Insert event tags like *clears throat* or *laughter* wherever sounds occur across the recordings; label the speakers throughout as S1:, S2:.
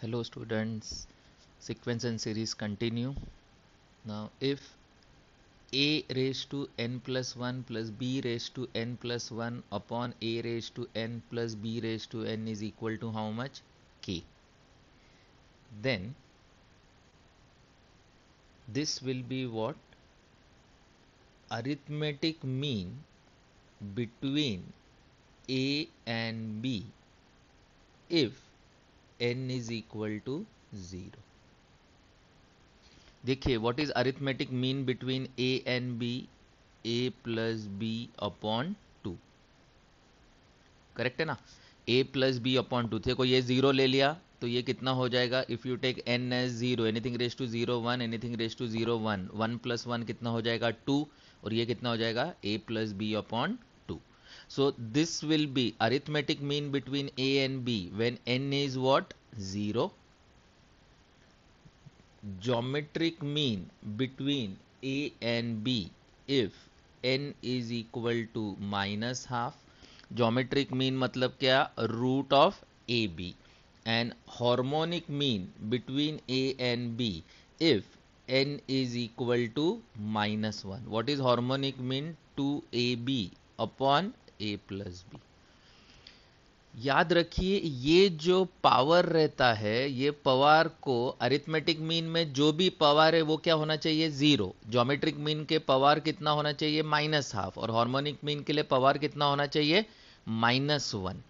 S1: hello students sequence and series continue now if a raised to n plus 1 plus b raised to n plus 1 upon a raised to n plus b raised to n is equal to how much k then this will be what arithmetic mean between a and b if n is equal to 0 देखिए what is arithmetic mean between A and B A plus B upon two correct है ना A plus B upon two देखो ये zero ले लिया तो ये कितना हो जाएगा if you take n as zero anything raise to zero one anything raise to zero one one plus one कितना हो जाएगा टू और ये कितना हो जाएगा A plus B upon So this will be arithmetic mean between A and B when n is what? 0. Geometric mean between A and B if n is equal to minus half. Geometric mean matlab kya? Root of AB. And harmonic mean between A and B if n is equal to minus 1. What is harmonic mean? 2AB upon A plus B याद रखिए ये जो power रहता है ये पवार को arithmetic mean में जो भी पावर है वो क्या होना चाहिए ज़ीरो ज्योमेट्रिक मीन के पवार कितना होना चाहिए माइनस हाफ और हार्मोनिक मीन के लिए पवार कितना होना चाहिए माइनस वन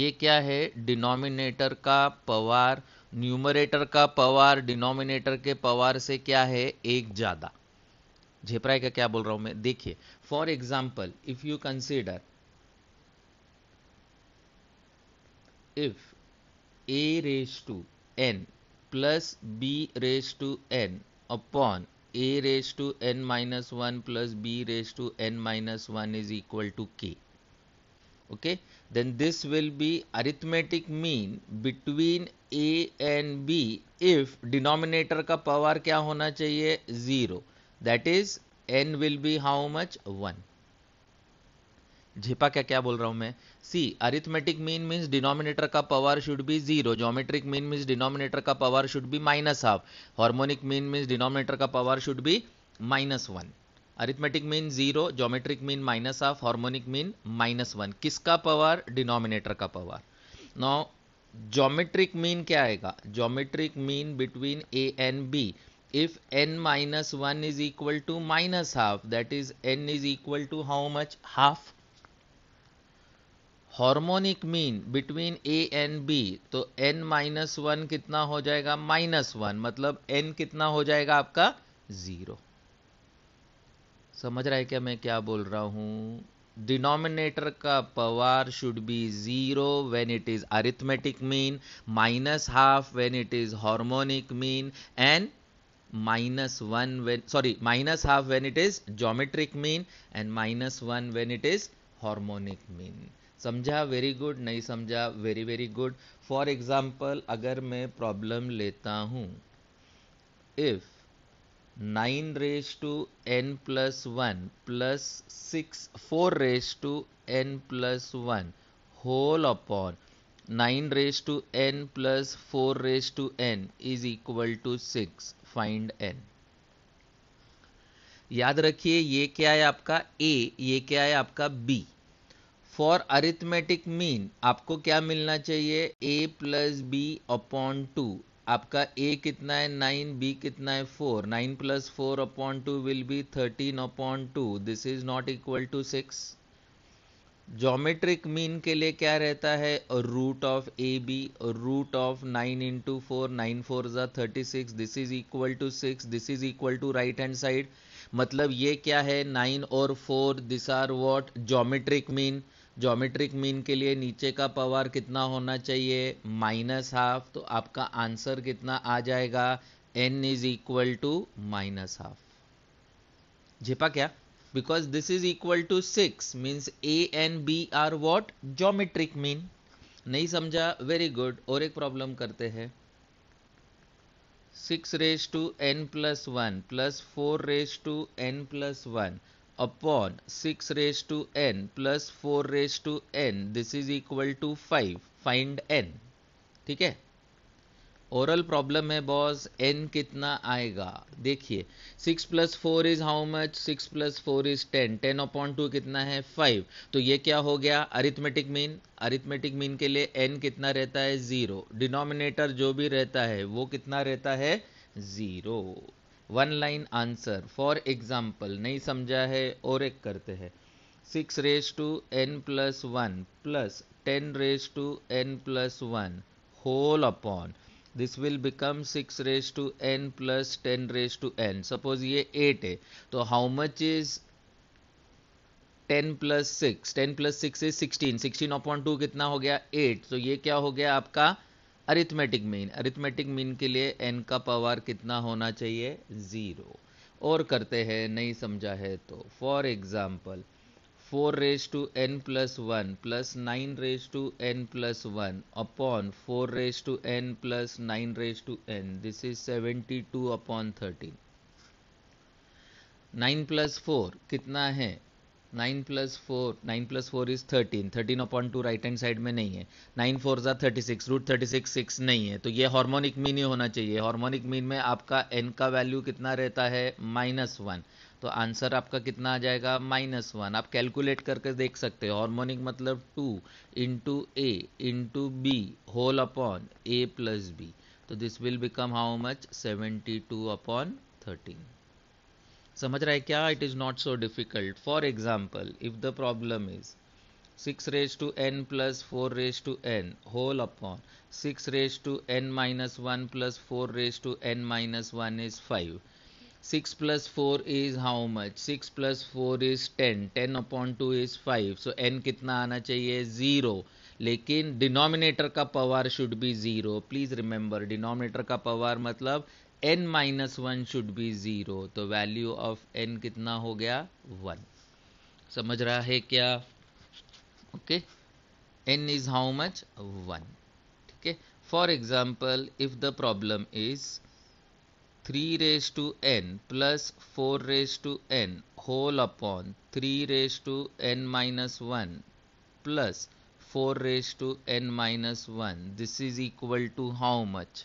S1: ये क्या है डिनोमिनेटर का पवार न्यूमरेटर का पवार डिनोमिनेटर के पवार से क्या है एक ज़्यादा झेपराय का क्या बोल रहा हूं मैं देखिए for example if you consider if A raise to n plus B raise to n upon A raise to n minus one plus B raise to n minus one is equal to K okay then this will be arithmetic mean between A and B if denominator का power क्या होना चाहिए zero that is n will be how much one झिपा क्या क्या बोल रहा हूं मैं सी अरिथमेटिक मीन मीन्स डिनोमिनेटर का power should be zero geometric mean means denominator का power should be minus half harmonic mean means denominator का power should be minus one arithmetic mean zero geometric mean minus half harmonic mean minus one किसका power denominator का power नौ geometric mean क्या आएगा geometric mean between A and B if n minus 1 is equal to minus half that is n is equal to how much half harmonic mean between A and B तो n minus one कितना हो जाएगा minus one मतलब N कितना हो जाएगा आपका zero समझ रहा है क्या मैं क्या बोल रहा हूं डिनोमिनेटर का power should be zero when it is arithmetic mean minus half when it is harmonic mean and minus 1 when sorry minus half when it is geometric mean and minus 1 when it is harmonic mean समझा very good नहीं समझा very very good for example अगर मैं problem लेता हूँ if nine raise to n plus one plus six four raise to n plus one whole upon 9 raised to n plus 4 raised to n is equal to 6. Find n याद रखिए ये क्या है आपका ए ये क्या है आपका बी फॉर अरिथमेटिक मीन आपको क्या मिलना चाहिए A plus B upon two आपका ए कितना है नाइन बी कितना है four nine plus four upon two will be thirteen upon two this is not equal to six geometric mean के लिए क्या रहता है root of A B root of nine into four nine four ज़ा thirty six this is equal to six this is equal to right hand side मतलब ये क्या है नाइन और four this are what geometric mean geometric mean के लिए नीचे का पावर कितना होना चाहिए माइनस हाफ तो आपका आंसर कितना आ जाएगा n is equal to minus half झिपा क्या because this is equal to 6 means A and B are what geometric mean नहीं समझा वेरी गुड और एक प्रॉब्लम करते हैं six raise to n plus one plus four raise to n plus one upon six raise to n plus four raise to n this is equal to five find n ठीक है oral problem है boss n कितना आएगा देखिए six plus four is how much six plus four is ten ten upon two कितना है five तो ये क्या हो गया अरिथमेटिक मीन अरिथमेटिक मीन के लिए एन कितना रहता है ज़ीरो डिनोमिनेटर जो भी रहता है वो कितना रहता है zero one line answer for example नहीं समझा है और एक करते हैं six raise to n plus one plus ten raise to n plus one whole upon this will become six raise to n plus ten raise to n suppose ये eight है तो how much is ten plus six ten plus six is sixteen sixteen upon two कितना हो गया eight तो ये क्या हो गया आपका अरिथमेटिक मीन अरिथमेटिक मीन के लिए एन का पावर कितना होना चाहिए ज़ीरो और करते हैं नहीं समझा है तो for example four raise to n plus one plus nine raise to n plus one upon four raise to n plus nine raise to n this is seventy two upon thirteen nine plus four कितना है nine plus four nine plus four is thirteen thirteen upon two right hand side में नहीं है nine four ज़ा thirty six root thirty six six नहीं है तो ये हार्मोनिक मीन ही होना चाहिए हार्मोनिक मीन में आपका एन का वैल्यू कितना रहता है माइनस वन तो आंसर आपका कितना आ जाएगा माइनस वन आप कैलकुलेट करके देख सकते हो हार्मोनिक मतलब two into A into B whole upon A plus B तो this will become how much seventy two upon thirteen समझ रहा है क्या it is not so difficult for example if the problem is six raise to n plus four raise to n whole upon six raise to n minus one plus four raise to n minus one is five 6 plus 4 is how much 6 plus 4 is 10 10 upon 2 is 5 so n कितना आना चाहिए zero लेकिन denominator का power should be zero please remember denominator का power मतलब n minus one should be zero तो value of n कितना हो गया वन समझ रहा है क्या okay n is how much one ठीक है for example if the problem is three raise to n plus four raise to n whole upon three raise to n minus one plus four raise to n minus one this is equal to how much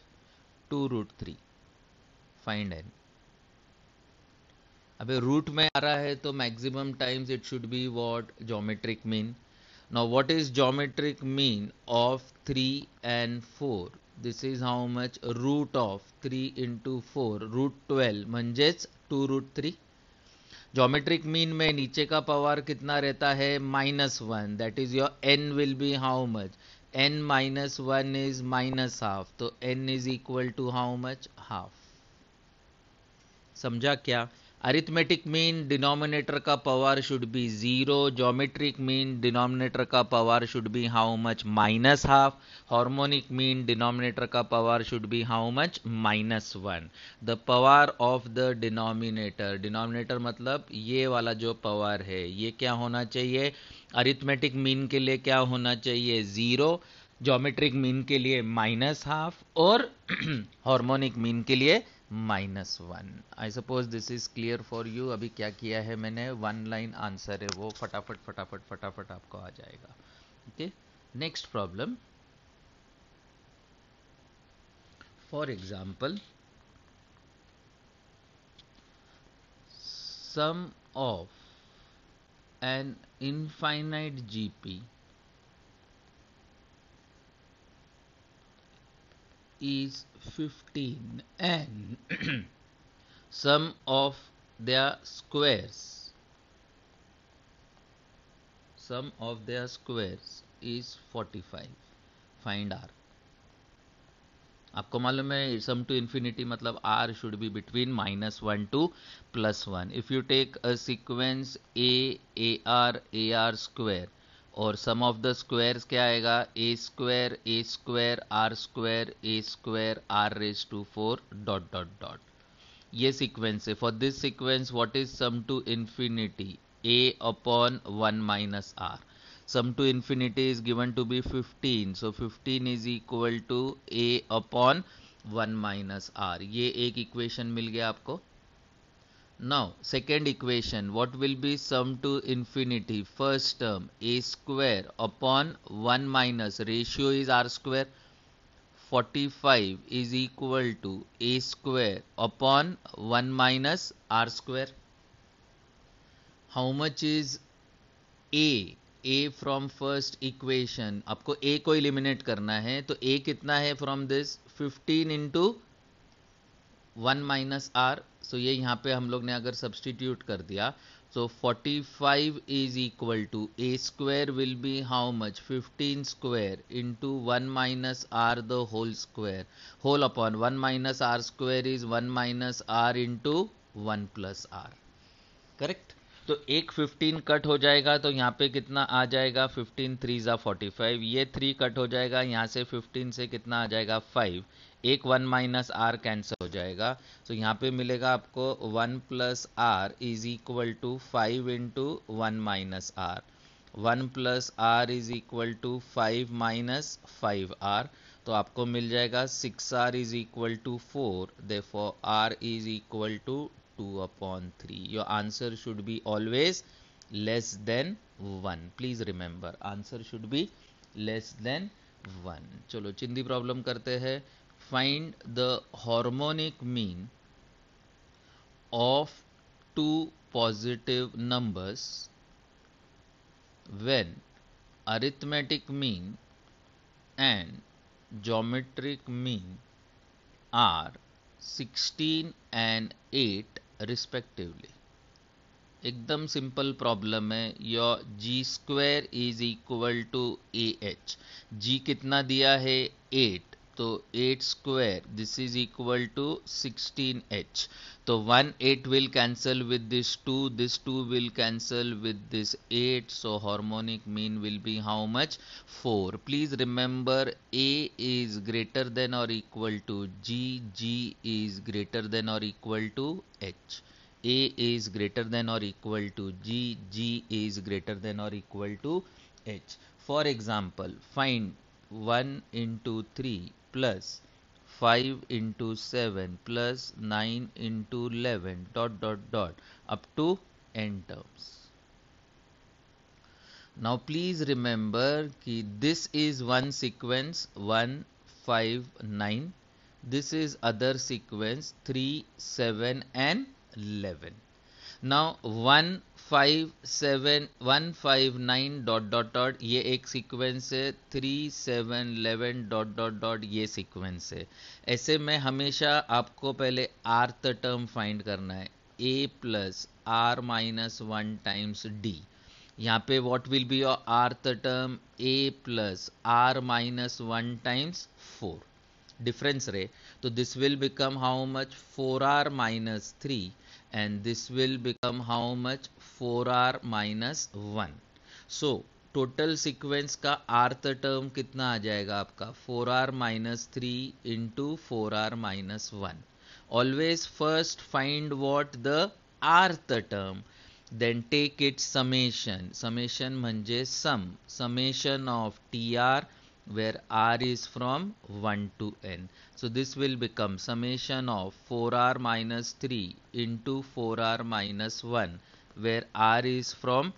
S1: two root three find n अबे root में आ रहा है तो maximum times it should be what geometric mean now what is geometric mean of three and four this is how much root of three into four root twelve मजेच two root three geometric mean में नीचे का power कितना रहता है minus one that is your n will be how much N minus one is minus half तो n is equal to how much half समझा क्या अरिथमेटिक मीन डिनोमिनेटर का power should be zero geometric mean denominator का power should be how much minus half harmonic mean denominator का power should be how much minus one the power of the denominator denominator मतलब ये वाला जो power है ये क्या होना चाहिए अरिथमेटिक मीन के लिए क्या होना चाहिए ज़ीरो जोमेट्रिक मीन के लिए माइनस हाफ और हार्मोनिक *clears throat* मीन के लिए minus one I suppose this is clear for you अभी क्या किया है मैंने वन लाइन आंसर है वो फटाफट फटाफट फटाफट आपको आ जाएगा okay next problem for example sum of n infinite GP is 15 and *clears throat* sum of their squares sum of their squares is 45 find r आपको मालूम है सम टू इन्फिनिटी मतलब r should be between minus one to plus one if you take a sequence a a r a r square और sum of the squares क्या आएगा a square a square r square a square r raise to four dot dot dot ये sequence है for this sequence what is sum to infinity a upon one minus r sum to infinity is given to be fifteen so fifteen is equal to a upon one minus r ये एक equation मिल गया आपको Now second equation what will be sum to infinity first term a square upon 1 minus ratio is r square 45 is equal to a square upon 1 minus r square. How much is a? a from first equation आपको a को eliminate करना है तो a कितना है from this 15 into one minus r so ये यहाँ पे हम लोग ने अगर सब्सटीट्यूट कर दिया so forty five is equal to a square will be how much fifteen square into one minus r the whole square whole upon one minus r square is one minus r into one plus r correct तो एक fifteen cut हो जाएगा तो यहाँ पे कितना आ जाएगा फिफ्टीन थ्री ज़ा फोर्टी फाइव ये थ्री कट हो जाएगा यहाँ से फिफ्टीन से कितना आ जाएगा फाइव एक वन माइनस आर कैंसल जाएगा सो तो so, यहाँ पे मिलेगा आपको one plus r is equal to five into one minus r one plus r is equal to five minus five r तो आपको मिल जाएगा six r is equal to four therefore r is equal to two upon three your answer should be always less than one please remember answer should be less than one चलो चिंदी problem करते हैं find the harmonic mean of two positive numbers when arithmetic mean and geometric mean are 16 and 8 respectively एकदम simple problem है your G square is equal to A H G कितना दिया है eight तो 8 square this is equal to 16h so 1 8 will cancel with this 2 this 2 will cancel with this 8 so harmonic mean will be how much 4 please remember a is greater than or equal to g g is greater than or equal to h a is greater than or equal to g g is greater than or equal to h for example find 1 into 3 plus 5 into 7 plus 9 into 11 dot dot dot up to n terms. Now please remember ki this is one sequence 1 5 9 this is other sequence 3 7 and 11 now one five seven one five nine dot dot dot ये एक sequence है three seven eleven dot dot dot ये sequence है ऐसे में हमेशा आपको पहले आर्थ टर्म फाइंड करना है a plus r minus one times d यहाँ पे what will be your rth term a plus r minus one times four difference रे तो this will become how much four r minus three and this will become how much 4r minus 1 so total sequence का rth term कितना आ जाएगा आपका 4r r minus three into four r minus one always first find what the rth term then take it summation summation म्हणजे sum summation of t r where r is from 1 to n. So this will become summation of 4r minus 3 into 4r minus 1 where r is from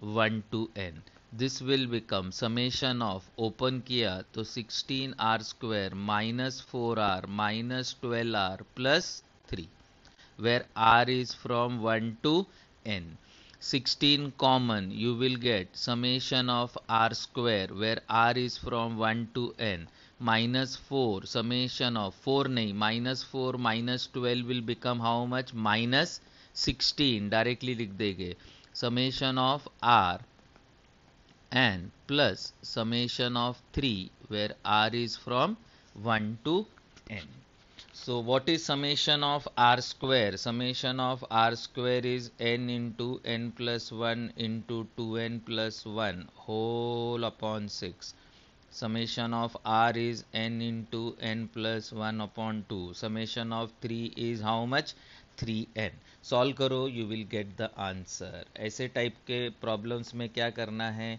S1: 1 to n. This will become summation of open kia to 16r square minus 4r minus 12r plus 3 where r is from 1 to n. 16 common you will get summation of r square where r is from 1 to n minus 4 summation of 4 nay minus 4 minus 12 will become how much minus 16 directly likh summation of r n plus summation of 3 where r is from 1 to n So what is summation of r square? Summation of r square is n into n plus 1 into 2n plus 1 whole upon 6. Summation of r is n into n plus 1 upon 2. Summation of 3 is how much? 3n. Solve करो you will get the answer ऐसे type के problems में क्या करना है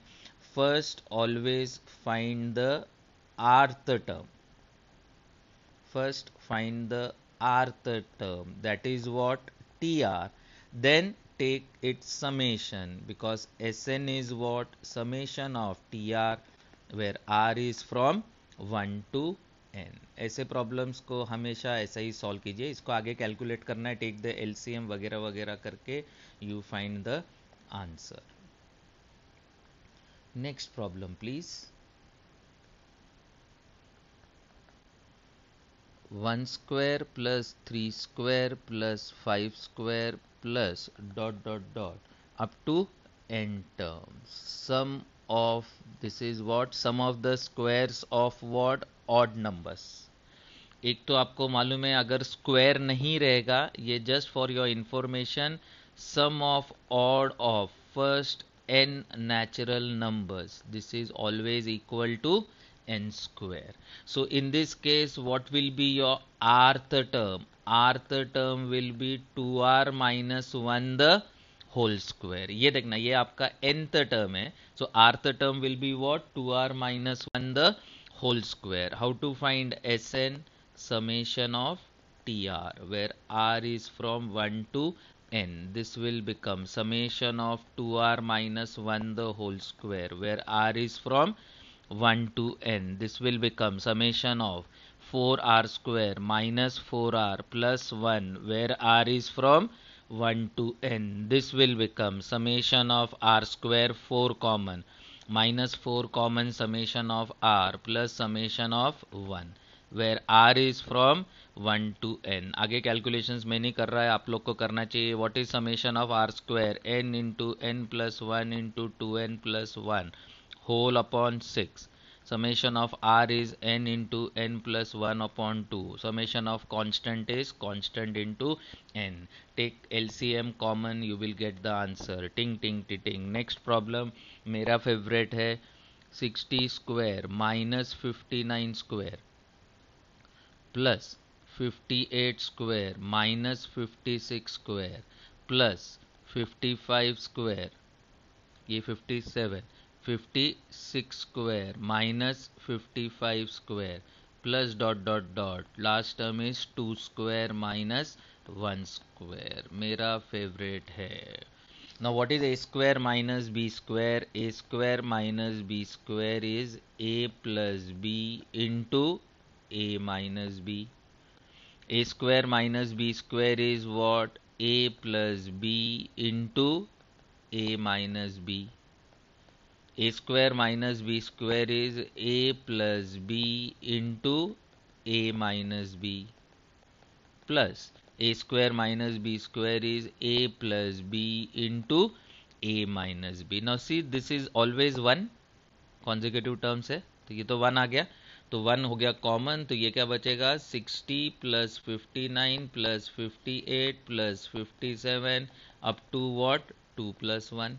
S1: first always find the rth term first find the rth term that is what tr then take its summation because Sn is what summation of Tr where R is from 1 to n ऐसे problems को हमेशा ऐसा ही solve कीजिए इसको आगे calculate करना है take the LCM वगैरह वगैरह करके you find the answer next problem please one square plus three square plus five square plus dot dot dot up to n term sum of this is what sum of the squares of what odd numbers एक तो आपको मालूम है अगर square नहीं रहेगा ये just for your information sum of odd of first n natural numbers this is always equal to n square. So in this case, what will be your rth term? rth term will be 2r minus 1 the whole square ये देखना ये आपका nth term है so rth term will be what two r minus one the whole square how to find S n summation of t r where r is from one to n this will become summation of two r minus one the whole square where r is from 1 to n. This will become summation of 4r square minus 4r plus 1 where r is from 1 to n. This will become summation of r square 4 common minus 4 common summation of r plus summation of 1 where r is from 1 to n आगे calculations में नहीं कर रहा है आप लोग को करना चाहिए what is summation of r square n into n plus 1 into 2n plus 1 whole upon 6 summation of r is n into n plus 1 upon 2 summation of constant is constant into n take lcm common you will get the answer ting ting ting, next problem mera favorite hai 60 square minus 59 square plus 58 square minus 56 square plus 55 square ये 57 56 square minus 55 square plus dot dot dot last term is 2 square minus 1 square मेरा favorite है now what is a square minus b square a square minus b square is a plus b into a minus b a square minus b square is what a plus b into a minus b a square minus b square is a plus b into a minus b plus a square minus b square is a plus b into a minus b now see this is always one consecutive terms है तो ये तो one आ गया तो one हो गया common तो ये क्या बचेगा sixty plus fifty nine plus fifty eight plus fifty seven up to what two plus one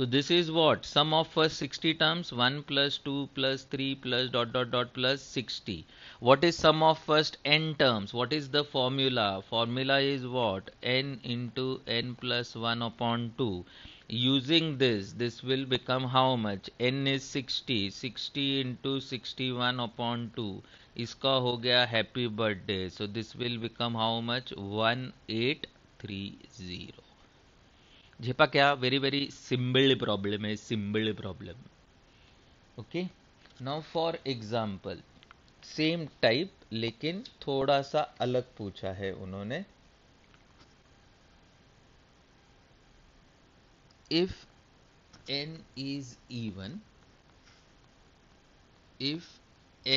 S1: So this is what sum of first 60 terms 1 plus 2 plus 3 plus dot dot dot plus 60. What is sum of first n terms? What is the formula? Formula is what? n into n plus 1 upon 2. Using this, this will become how much? n is 60. 60 into 61 upon 2. Iska ho gaya happy birthday. So this will become how much? 1830. झेपा क्या very very simple problem है simple problem okay now for example same type लेकिन थोड़ा सा अलग पूछा है उन्होंने if n is even if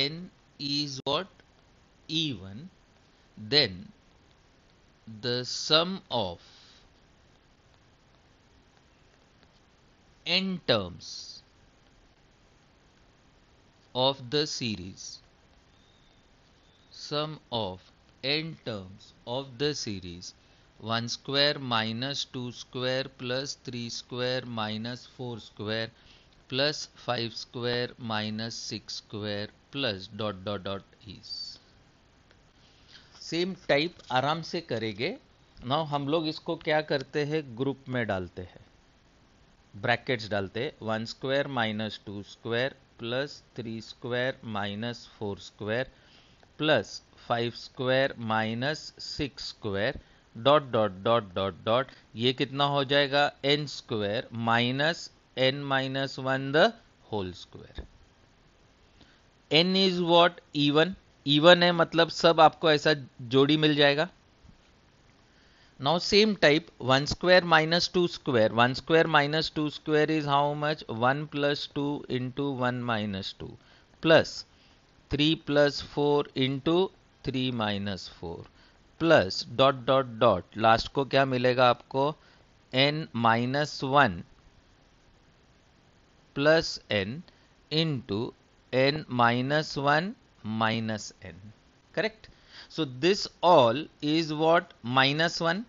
S1: n is what even then the sum of n terms of the series sum of n terms of the series 1 square minus 2 square plus 3 square minus 4 square plus 5 square minus 6 square plus dot dot dot is same type आराम से करेंगे ना हम लोग इसको क्या करते हैं ग्रुप में डालते हैं ब्रैकेट्स डालते one square minus two square plus three square minus four square plus five square minus six square dot dot dot dot dot ये कितना हो जाएगा n square minus n minus one the whole square n is what even even है मतलब सब आपको ऐसा जोड़ी मिल जाएगा Now same type 1 square minus 2 square. 1 square minus 2 square is how much? 1 plus 2 into 1 minus 2 plus 3 plus 4 into 3 minus 4 plus dot dot dot last ko kya milega aapko n minus 1 plus n into n minus 1 minus n correct so this all is what minus one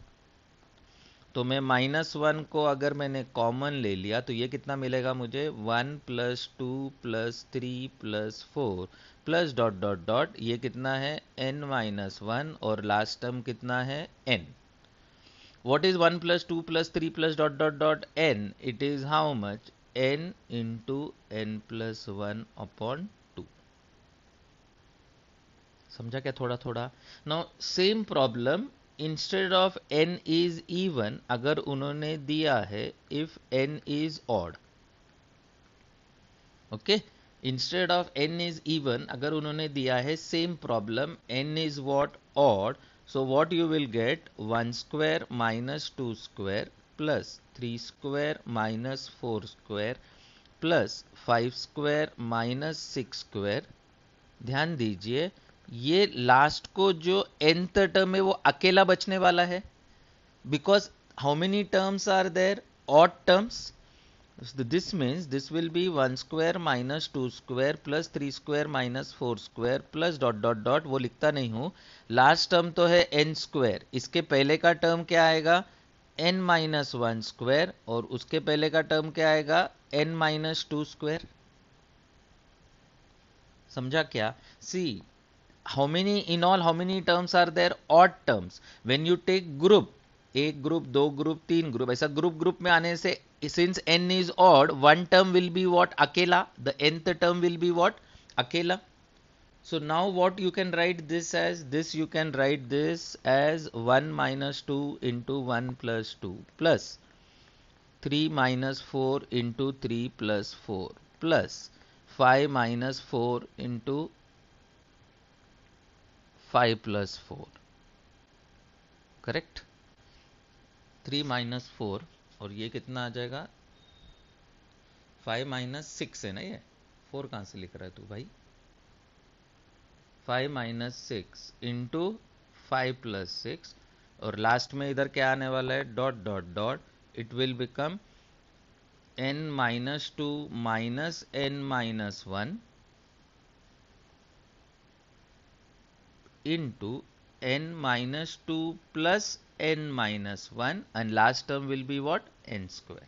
S1: तो मैं minus one को अगर मैंने common ले लिया तो ये कितना मिलेगा मुझे one plus two plus three plus four plus dot dot dot ये कितना है एन माइनस वन और लास्ट टर्म कितना है n what is one plus two plus three plus dot dot dot n it is how much n into n plus one upon समझा क्या थोड़ा थोड़ा now same problem instead of n is even अगर उन्होंने दिया है if n is odd okay instead of n is even अगर उन्होंने दिया है same problem n is what odd so what you will get one square minus two square plus three square minus four square plus five square minus six square ध्यान दीजिए ये last को जो nth term है वो अकेला बचने वाला है because how many terms are there odd terms this means this will be one square minus two square plus three square minus four square plus dot dot dot वो लिखता नहीं हूँ लास्ट टर्म तो है एन स्क्वायर इसके पहले का term क्या आएगा एन माइनस वन स्क्वायर और उसके पहले का टर्म क्या आएगा एन माइनस टू स्क्वायर समझा क्या see how many in all how many terms are there odd terms when you take group एक ग्रुप दो ग्रुप तीन ग्रुप ऐसा ग्रुप ग्रुप में आने से since n is odd one term will be what अकेला the nth term will be what अकेला so now what you can write this as this you can write this as 1 minus 2 into 1 plus 2 plus 3 minus 4 into 3 plus 4 plus 5 minus 4 into 5 plus 4 correct 3 minus four और ये कितना आ जाएगा 5 minus six है ना ये 4 कहां से लिख रहा है तू भाई 5 minus six into five plus six और लास्ट में इधर क्या आने वाला है dot dot dot it will become n minus two minus n minus one into n minus 2 plus n minus 1 and last term will be what n square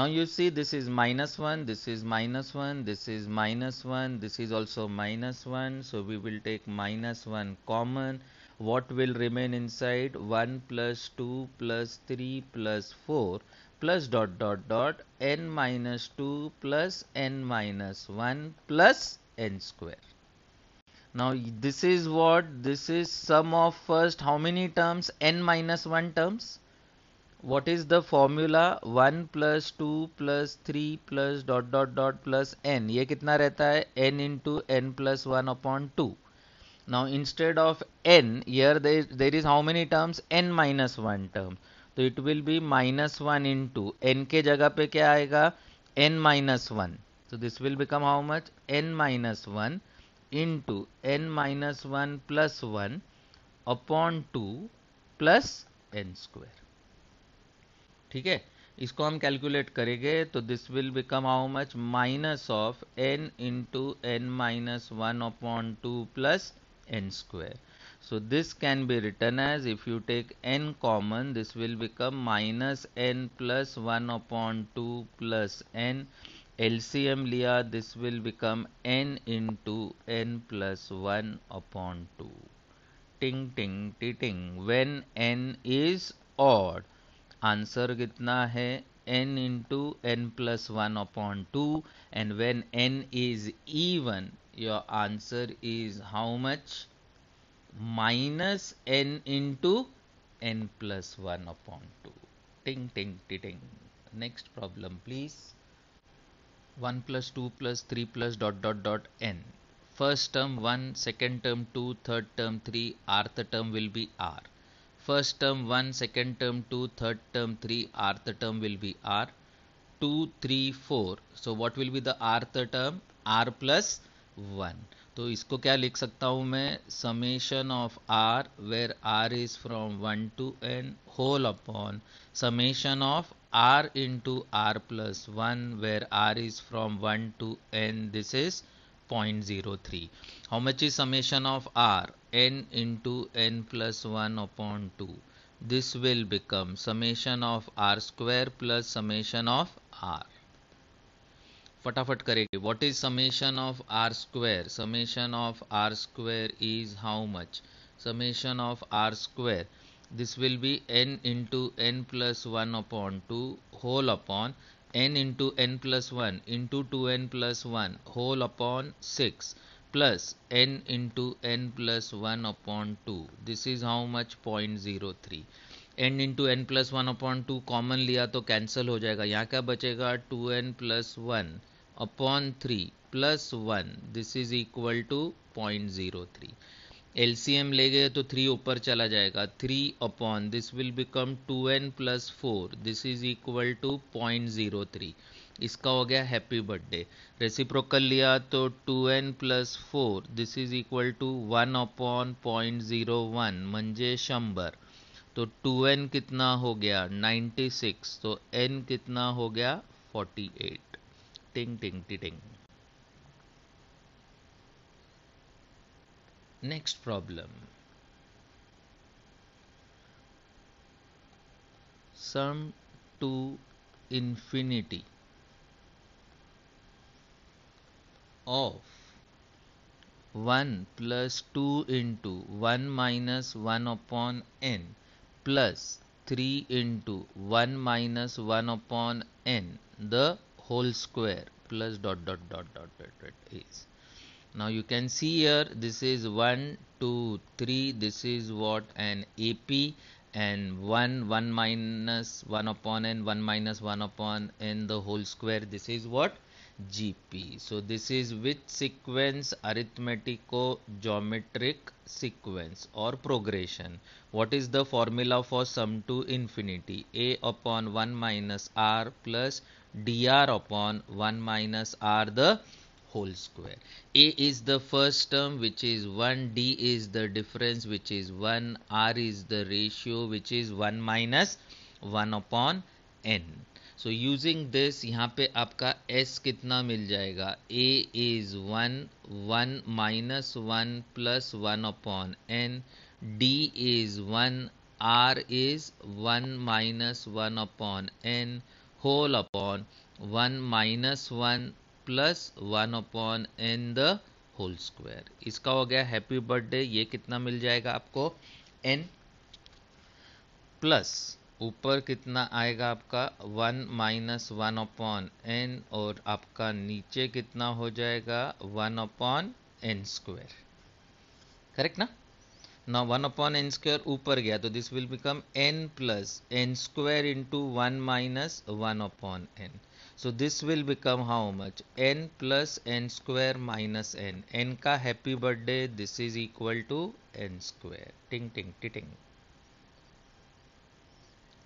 S1: now you see this is minus 1, this is minus 1, this is minus 1, this is also minus 1. So we will take minus 1 common. What will remain inside? 1 plus 2 plus 3 plus 4 plus dot dot dot n minus 2 plus n minus 1 plus n square. Now this is what this is sum of first how many terms n minus 1 terms what is the formula 1 plus 2 plus 3 plus dot dot dot plus n ये कितना रहता है n into n plus 1 upon 2 now instead of n here there, there is how many terms n minus 1 term So it will be minus 1 into n के जगह पे क्या आएगा n minus 1 so this will become how much n minus 1 into n minus 1 plus 1 upon two plus n square ठीक है इसको हम calculate करेंगे तो this will become how much minus of n into n minus one upon two plus n square so this can be written as if you take n common this will become minus n plus 1 upon 2 plus n L C M लिया this will become n into n plus one upon two ting ting टी ting when n is odd answer कितना है n into n plus one upon two and when n is even your answer is how much minus n into n plus one upon two ting ting टी ting next problem please 1 plus 2 plus 3 plus dot dot dot n. First term 1, second term 2, third term 3, rth term will be r. First term 1, second term 2, third term 3, rth term will be r. 2, 3, 4. So what will be the rth term? r plus 1. तो इसको क्या लिख सकता हूँ मैं summation of r where r is from one to n whole upon summation of r into r plus 1 where r is from 1 to n this is 0.03 how much is summation of r n into n plus 1 upon 2 this will become summation of r square plus summation of r फटाफट करेंगे what is summation of r square summation of r square is how much summation of r square this will be n into n plus 1 upon 2 whole upon n into n plus 1 into 2n plus 1 whole upon 6 plus n into n plus 1 upon 2 this is how much 0.03 n into n plus 1 upon 2 common liya लिया तो cancel हो जाएगा यहाँ क्या बचेगा plus 1 upon 3 plus 1. This is equal to 0.03. LCM ले गए तो थ्री ऊपर चला जाएगा three upon this will become two n plus four this is equal to point zero three इसका हो गया हैप्पी बर्थडे रेसिप्रोकल लिया तो two n plus four this is equal to one upon point zero one मंजे शंबर तो two N कितना हो गया नाइन्टी सिक्स तो एन कितना हो गया फोर्टी एट टिंग टिंग टिंग next problem sum to infinity of 1 plus 2 into 1 minus 1 upon n plus 3 into 1 minus 1 upon n the whole square plus dot dot dot dot dot, dot is now you can see here this is 1 2 3 this is what an ap and 1 1 minus 1 upon n 1 minus 1 upon n the whole square this is what gp so this is which sequence arithmetico geometric sequence or progression what is the formula for sum to infinity a upon 1 minus r plus dr upon 1 minus r the whole square. A is the first term which is 1, D is the difference which is 1, R is the ratio which is 1 minus 1 upon n. So using this यहाँ पे आपका s कितना मिल जाएगा a is 1 1 minus 1 plus 1 upon n d is 1 r is 1 minus 1 upon n whole upon 1 minus 1 plus one upon n the whole square इसका हो गया happy birthday ये कितना मिल जाएगा आपको एन प्लस ऊपर कितना आएगा आपका one minus one upon n और आपका नीचे कितना हो जाएगा one upon n square correct ना ना वन अपॉन एन स्क्वायर ऊपर गया तो this will become n plus n square into one minus one upon n So this will become how much? n plus n square minus n. n ka happy birthday this is equal to n square. Ting ting ting ting.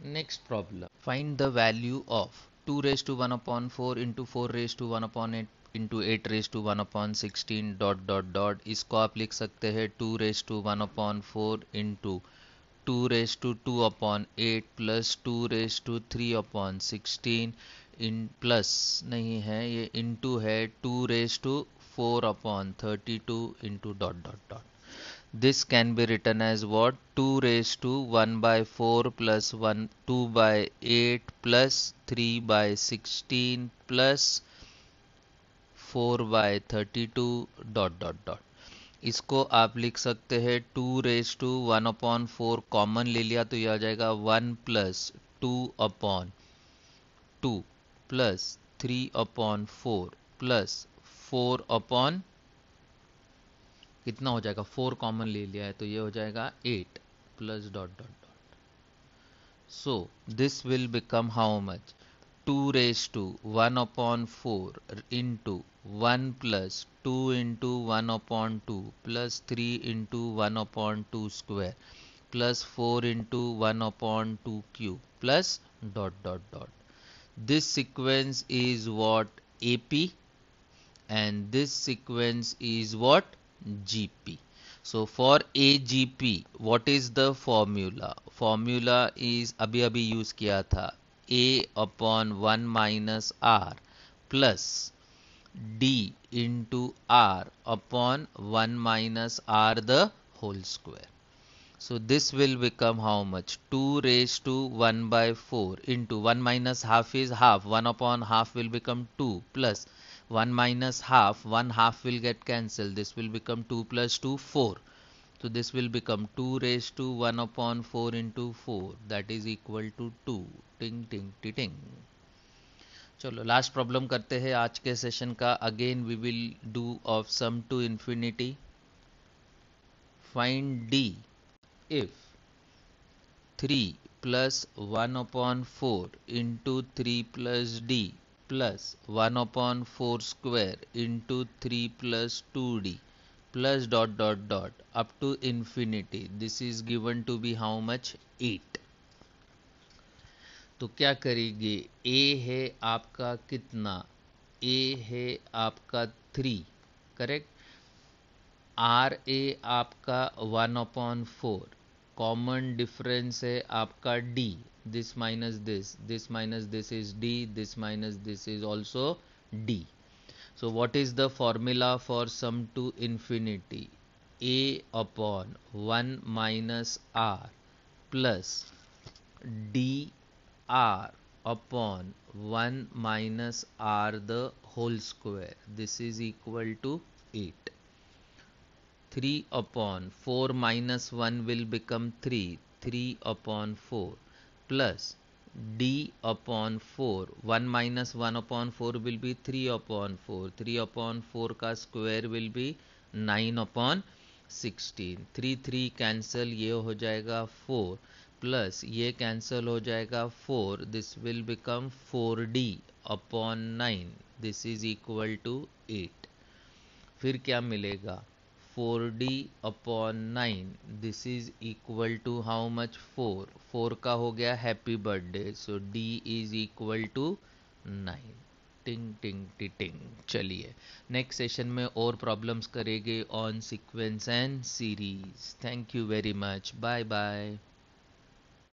S1: Next problem. Find the value of 2 raised to 1 upon 4 into 4 raised to 1 upon 8 into eight raised to one upon sixteen dot dot dot. Isko aap लिख sakte हैं two raised to one upon four into two raised to two upon eight plus two raised to three upon sixteen. इन plus नहीं है ये into है two raise to four upon thirty two into dot dot dot this can be written as what two raise to one by four plus one two by eight plus three by sixteen plus four by thirty two dot dot dot इसको आप लिख सकते हैं two raise to one upon four common ले लिया तो यह आ जाएगा one plus two upon two plus 3 upon 4 plus 4 upon कितना हो जाएगा 4 कॉमन ले लिया है तो ये हो जाएगा 8 plus dot dot dot so this will become how much 2 raised to 1 upon 4 into 1 plus 2 into 1 upon 2 plus 3 into 1 upon 2 square plus 4 into 1 upon 2 cube plus dot dot dot this sequence is what AP and this sequence is what GP. So for AGP what is the formula? Formula is अभी अभी use किया था A upon 1 minus R plus D into R upon 1 minus R the whole square. So this will become how much? 2 raised to 1 by 4 into 1 minus half is half. 1 upon half will become 2 plus 1 minus half. 1 half will get cancelled. This will become 2 plus 2, 4. So this will become 2 raised to 1 upon 4 into 4. That is equal to 2. Ting, ting, ting, ting. चलो last problem करते हैं आज के session का again we will do of sum to infinity find d if 3 plus 1 upon 4 into 3 plus d plus 1 upon 4 square into 3 plus 2d plus dot dot dot up to infinity this is given to be how much 8 तो क्या करेंगे a है आपका कितना a है आपका three correct r a आपका one upon four common difference है आपका d this minus this this minus this is d this minus this is also d so what is the formula for sum to infinity a upon one minus r plus d r upon one minus r the whole square this is equal to eight three upon four minus one will become three three upon four plus d upon four one minus one upon four will be three upon four three upon four का square will be nine upon sixteen three three cancel ये हो जाएगा four plus ये cancel हो जाएगा four this will become four d upon nine this is equal to eight फिर क्या मिलेगा four d upon nine this is equal to how much four four का हो गया happy birthday so d is equal to nine ting ting टिंग चलिए next session में और प्रॉब्लम्स करेंगे on sequence and series thank you very much bye bye